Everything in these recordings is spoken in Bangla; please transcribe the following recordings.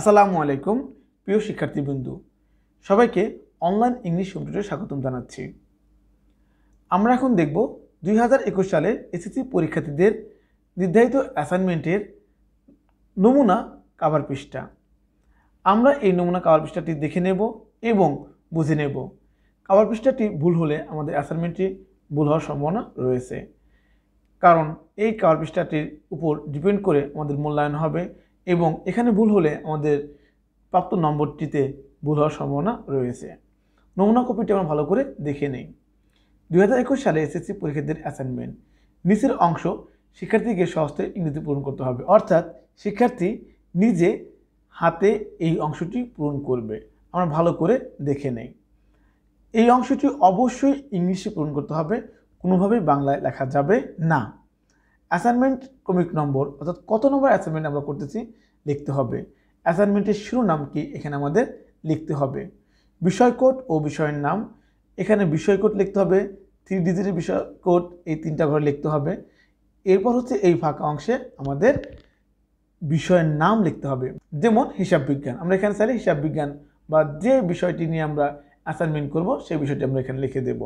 আসসালামু আলাইকুম প্রিয় শিক্ষার্থীবৃন্দু সবাইকে অনলাইন ইংলিশ কম্পিউটারে স্বাগতম জানাচ্ছি আমরা এখন দেখব দুই সালের এসএসসি পরীক্ষার্থীদের নির্ধারিত অ্যাসাইনমেন্টের নমুনা কাভার পৃষ্ঠা আমরা এই নমুনা কাভার পৃষ্ঠাটি দেখে নেব এবং বুঝে নেব কাভার পৃষ্ঠাটি ভুল হলে আমাদের অ্যাসাইনমেন্টটি ভুল হওয়ার সম্ভাবনা রয়েছে কারণ এই কাভার পৃষ্ঠাটির উপর ডিপেন্ড করে আমাদের মূল্যায়ন হবে এবং এখানে ভুল হলে আমাদের প্রাপ্ত নম্বরটিতে ভুল হওয়ার সম্ভাবনা রয়েছে নমুনা কপিটি আমরা ভালো করে দেখে নেই দু সালে এসএসসি পরীক্ষার্থীর অ্যাসাইনমেন্ট নিচের অংশ শিক্ষার্থীকে সহস্তে ইংরেজি পূরণ করতে হবে অর্থাৎ শিক্ষার্থী নিজে হাতে এই অংশটি পূরণ করবে আমরা ভালো করে দেখে নেই এই অংশটি অবশ্যই ইংলিশে পূরণ করতে হবে কোনোভাবেই বাংলায় লেখা যাবে না অ্যাসাইনমেন্ট কমিক নম্বর অর্থাৎ কত নম্বর অ্যাসাইনমেন্ট আমরা করতেছি লিখতে হবে অ্যাসাইনমেন্টের শিরোনাম কি এখানে আমাদের লিখতে হবে বিষয় কোড ও বিষয়ের নাম এখানে বিষয় কোড লিখতে হবে থ্রি ডিজিটের বিষয় কোড এই তিনটা ঘরে লিখতে হবে এরপর হচ্ছে এই ফাঁকা অংশে আমাদের বিষয়ের নাম লিখতে হবে যেমন হিসাব বিজ্ঞান আমরা এখানে চাইলে হিসাব বিজ্ঞান বা যে বিষয়টি নিয়ে আমরা অ্যাসাইনমেন্ট করব সেই বিষয়টি আমরা এখানে লিখে দেব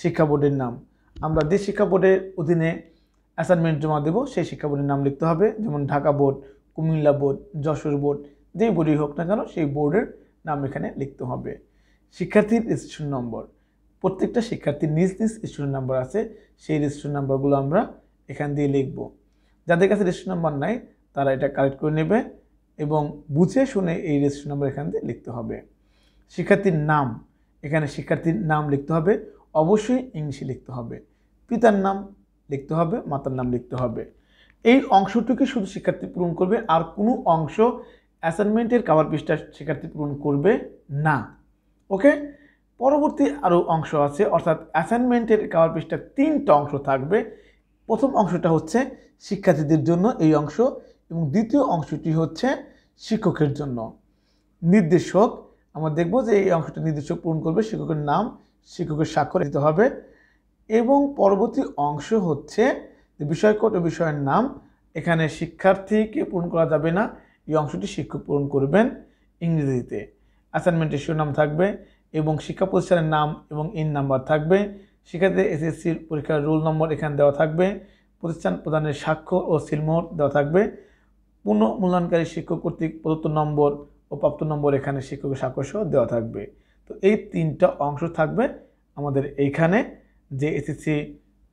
শিক্ষা বোর্ডের নাম আমরা যে শিক্ষা বোর্ডের অধীনে অ্যাসাইনমেন্ট জমা দেবো সেই শিক্ষা বোর্ডের নাম লিখতে হবে যেমন Dhaka board Comilla board Jessore board যেই বোর্ডই হোক না কেন সেই বোর্ডের নাম এখানে লিখতে হবে শিক্ষার্থীর রেজিস্ট্রেশন নম্বর প্রত্যেকটা শিক্ষার্থীর নিজ নিজ রেজিস্ট্রেশন নাম্বার আছে সেই রেজিস্ট্রেশন নাম্বারগুলো আমরা এখান দিয়ে লিখব যাদের কাছে রেজিস্ট্রেশন নাম্বার নাই তারা এটা কালেক্ট করে নেবে এবং বুঝে শুনে এই রেজিস্ট্রেশন নাম্বার এখান দিয়ে লিখতে হবে শিক্ষার্থীর নাম এখানে শিক্ষার্থীর নাম লিখতে হবে অবশ্যই ইংলিশে লিখতে হবে পিতার নাম লিখতে হবে মাতার নাম লিখতে হবে এই অংশটুকু শুধু শিক্ষার্থী পূরণ করবে আর কোনো অংশ অ্যাসাইনমেন্টের কাভার পৃষ্ঠা শিক্ষার্থী পূরণ করবে না ওকে পরবর্তী আরও অংশ আছে অর্থাৎ অ্যাসাইনমেন্টের কাভার পৃষ্ঠার তিনটা অংশ থাকবে প্রথম অংশটা হচ্ছে শিক্ষার্থীদের জন্য এই অংশ এবং দ্বিতীয় অংশটি হচ্ছে শিক্ষকের জন্য নির্দেশক আমরা দেখব যে এই অংশটি নির্দেশক পূরণ করবে শিক্ষকের নাম শিক্ষকের স্বাক্ষর দিতে হবে এবং পরবর্তী অংশ হচ্ছে বিষয়কট বিষয়ের নাম এখানে শিক্ষার্থীকে পূরণ করা যাবে না এই অংশটি শিক্ষক পূরণ করবেন ইংরেজিতে অ্যাসাইনমেন্টের শিরোনাম থাকবে এবং শিক্ষা প্রতিষ্ঠানের নাম এবং ইন নাম্বার থাকবে শিক্ষার্থীদের এসএসসির পরীক্ষার রোল নম্বর এখানে দেওয়া থাকবে প্রতিষ্ঠান প্রধানের স্বাক্ষর ও সিলমোহর দেওয়া থাকবে পুনঃ মূল্যায়নকারী শিক্ষক কর্তৃক প্রদত্ত নম্বর ও প্রাপ্ত নম্বর এখানে শিক্ষকের স্বাক্ষর সহ দেওয়া থাকবে তো এই তিনটা অংশ থাকবে আমাদের এইখানে যে এসএসসি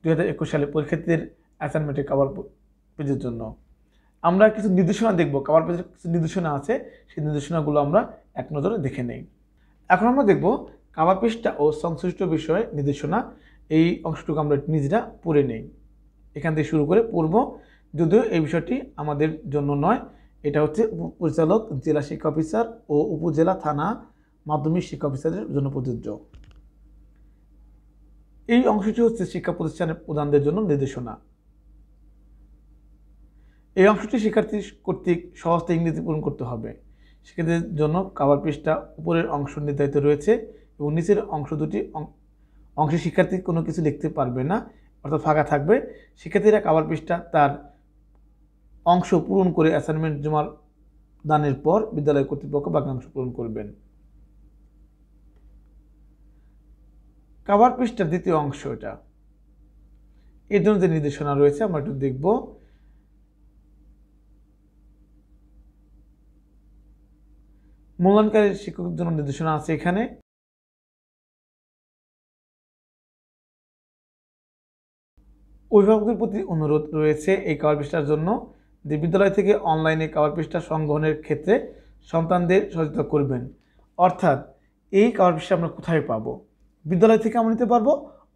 দু হাজার একুশ সালে পরীক্ষার্থীদের অ্যাসাইনমেন্টে কাবার পেজের জন্য আমরা কিছু নির্দেশনা দেখব কাবার পেজের কিছু নির্দেশনা আছে সেই নির্দেশনাগুলো আমরা এক নজরে দেখে নেই এখন আমরা দেখব কাবার পেজটা ও সংশ্লিষ্ট বিষয়ে নির্দেশনা এই অংশটুকু আমরা নিজেরা পড়ে নেই এখান থেকে শুরু করে পূর্ব যদিও এই বিষয়টি আমাদের জন্য নয় এটা হচ্ছে পরিচালক জেলা শিক্ষা অফিসার ও উপজেলা থানা মাধ্যমিক শিক্ষা অফিসারের জন্য প্রযোজ্য এই অংশটি হচ্ছে শিক্ষা প্রতিষ্ঠানের প্রধানদের জন্য নির্দেশনা এই অংশটি শিক্ষার্থী কর্তৃক সহজতে ইংরেজি পূরণ করতে হবে শিক্ষার্থীদের জন্য কাবার পৃষ্ঠা উপরের অংশ নির্ধারিত রয়েছে এবং নিচের অংশ দুটি অংশে শিক্ষার্থী কোনো কিছু লিখতে পারবে না অর্থাৎ ফাঁকা থাকবে শিক্ষার্থীরা কাবার পৃষ্ঠা তার অংশ পূরণ করে অ্যাসাইনমেন্ট জমা দানের পর বিদ্যালয় কর্তৃপক্ষ বাক্যাংশ পূরণ করবেন কাভার পৃষ্ঠার দ্বিতীয় অংশ এটা এর জন্য যে নির্দেশনা রয়েছে আমরা একটু দেখব মূল্যায়নকারী শিক্ষকের জন্য নির্দেশনা আছে এখানে অভিভাবকদের প্রতি অনুরোধ রয়েছে এই কাবার পৃষ্ঠার জন্য যে বিদ্যালয় থেকে অনলাইনে কাবার পৃষ্ঠা সংগ্রহণের ক্ষেত্রে সন্তানদের সচেতন করবেন অর্থাৎ এই কাবার পৃষ্ঠা আমরা কোথায় পাবো বিদ্যালয় থেকে আমরা নিতে পারবো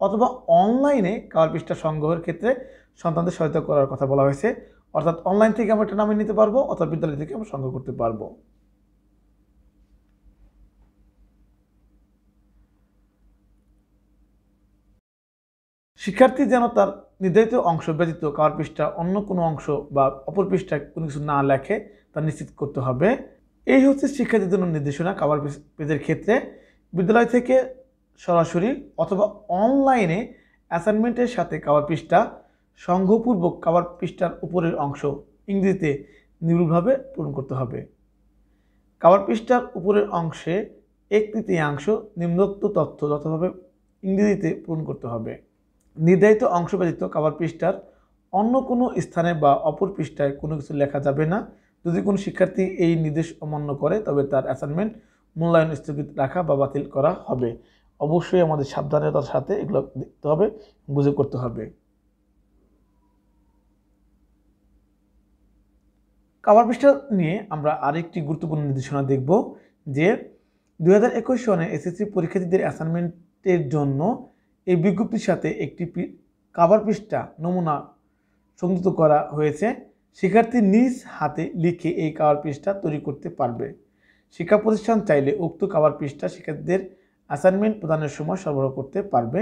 অথবা অনলাইনে কাওয়ার পৃষ্ঠা সংগ্রহের ক্ষেত্রে সন্তানদের সহায়তা করার কথা বলা হয়েছে অর্থাৎ অনলাইন থেকে আমরা এটা নামে নিতে পারবো অথবা বিদ্যালয় থেকে আমরা সংগ্রহ করতে পারবো শিক্ষার্থী যেন তার নির্ধারিত অংশ ব্যতীত কার পৃষ্ঠা অন্য কোনো অংশ বা অপর পৃষ্ঠা কোনো কিছু না লেখে তা নিশ্চিত করতে হবে এই হচ্ছে শিক্ষার্থীর জন্য নির্দেশনা কাবার পেজের ক্ষেত্রে বিদ্যালয় থেকে সরাসরি অথবা অনলাইনে অ্যাসাইনমেন্টের সাথে কাবার পৃষ্ঠা সংঘপূর্বক কাবার পৃষ্ঠার উপরের অংশ ইংরেজিতে নির্ভুলভাবে পূরণ করতে হবে কাবার পৃষ্ঠার উপরের অংশে এক তৃতীয়াংশ নিম্নোক্ত তথ্য যথাভাবে ইংরেজিতে পূরণ করতে হবে নির্ধারিত অংশ ব্যতীত কাবার পৃষ্ঠার অন্য কোনো স্থানে বা অপর পৃষ্ঠায় কোনো কিছু লেখা যাবে না যদি কোনো শিক্ষার্থী এই নির্দেশ অমান্য করে তবে তার অ্যাসাইনমেন্ট মূল্যায়ন স্থগিত রাখা বা বাতিল করা হবে অবশ্যই আমাদের সাবধানতার সাথে এগুলো দেখতে হবে বুঝে করতে হবে কাভার পৃষ্ঠা নিয়ে আমরা আরেকটি গুরুত্বপূর্ণ নির্দেশনা দেখব যে দু হাজার সনে এসএসসি পরীক্ষার্থীদের অ্যাসাইনমেন্টের জন্য এই বিজ্ঞপ্তির সাথে একটি কাভার পৃষ্ঠা নমুনা সংযুক্ত করা হয়েছে শিক্ষার্থী নিজ হাতে লিখে এই কাভার পৃষ্ঠা তৈরি করতে পারবে শিক্ষা প্রতিষ্ঠান চাইলে উক্ত কাভার পৃষ্ঠা শিক্ষার্থীদের অ্যাসাইনমেন্ট প্রদানের সময় সরবরাহ করতে পারবে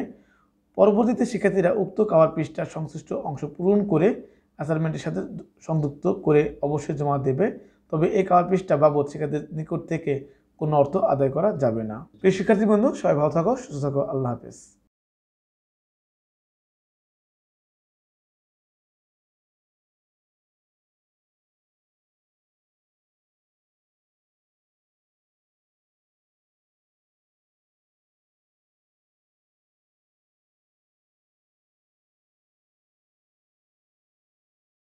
পরবর্তীতে শিক্ষার্থীরা উক্ত কাওয়ার পৃষ্ঠার সংশ্লিষ্ট অংশ পূরণ করে অ্যাসাইনমেন্টের সাথে সংযুক্ত করে অবশ্যই জমা দেবে তবে এই কাওয়ার পৃষ্ঠা বাবদ শিক্ষার্থীদের নিকট থেকে কোনো অর্থ আদায় করা যাবে না প্রিয় শিক্ষার্থী বন্ধু সবাই ভালো থাকো সুস্থ থাকো আল্লাহ হাফেজ